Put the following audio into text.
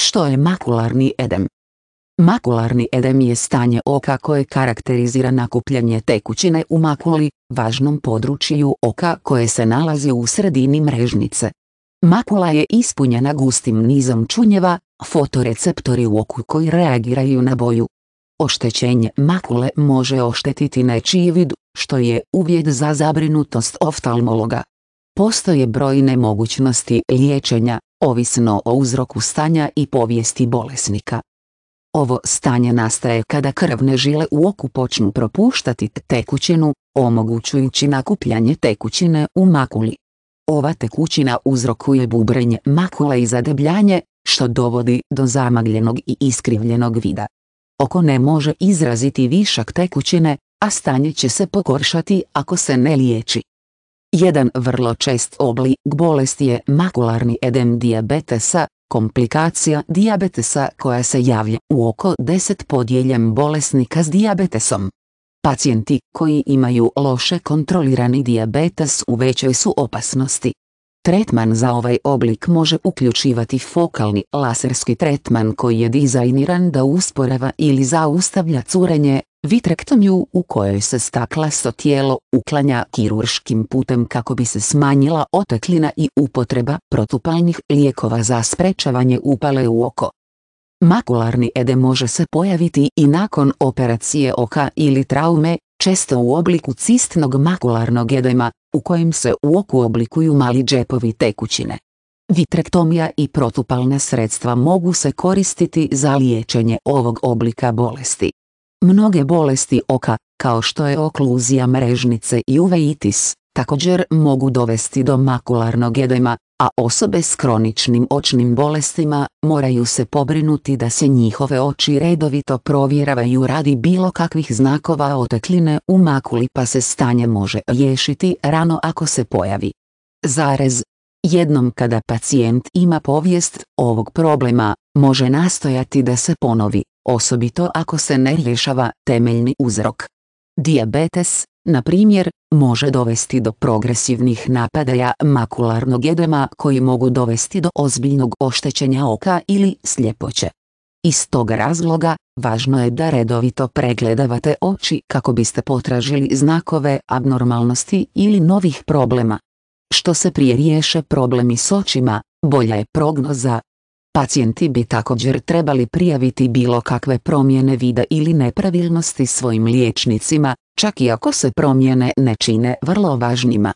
Što je makularni edem? Makularni edem je stanje oka koje karakterizira nakupljanje tekućine u makuli, važnom području oka koje se nalazi u sredini mrežnice. Makula je ispunjena gustim nizom čunjeva, fotoreceptori u oku koji reagiraju na boju. Oštećenje makule može oštetiti nečiji vid, što je uvjet za zabrinutost oftalmologa. Postoje brojne mogućnosti liječenja, ovisno o uzroku stanja i povijesti bolesnika. Ovo stanje nastaje kada krvne žile u oku počnu propuštati tekućinu, omogućujući nakupljanje tekućine u makuli. Ova tekućina uzrokuje bubrenje makula i zadebljanje, što dovodi do zamagljenog i iskrivljenog vida. Oko ne može izraziti višak tekućine, a stanje će se pogoršati ako se ne liječi. Jedan vrlo čest oblik bolesti je makularni edem diabetesa, komplikacija diabetesa koja se javlja u oko 10 podijeljem bolesnika s dijabetesom. Pacijenti koji imaju loše kontrolirani diabetes u većoj su opasnosti. Tretman za ovaj oblik može uključivati fokalni laserski tretman koji je dizajniran da usporava ili zaustavlja curenje, vitrektomiju u kojoj se staklasto tijelo uklanja kirurškim putem kako bi se smanjila oteklina i upotreba protupalnih lijekova za sprečavanje upale u oko. Makularni edem može se pojaviti i nakon operacije oka ili traume, često u obliku cistnog makularnog edema, u kojem se u oku oblikuju mali džepovi tekućine. Vitrektomija i protupalna sredstva mogu se koristiti za liječenje ovog oblika bolesti. Mnoge bolesti oka, kao što je okluzija mrežnice i uveitis, također mogu dovesti do makularnog edema, a osobe s kroničnim očnim bolestima moraju se pobrinuti da se njihove oči redovito provjeravaju radi bilo kakvih znakova otekline u makuli pa se stanje može riješiti rano ako se pojavi. Zarez. Jednom kada pacijent ima povijest ovog problema, može nastojati da se ponovi, osobito ako se ne rješava temeljni uzrok. Diabetes, na primjer, može dovesti do progresivnih napadaja makularnog edema koji mogu dovesti do ozbiljnog oštećenja oka ili sljepoće. Iz tog razloga, važno je da redovito pregledavate oči kako biste potražili znakove abnormalnosti ili novih problema. Što se prije riješe problemi s očima, bolja je prognoza, Pacijenti bi također trebali prijaviti bilo kakve promjene vida ili nepravilnosti svojim liječnicima, čak i ako se promjene ne čine vrlo važnima.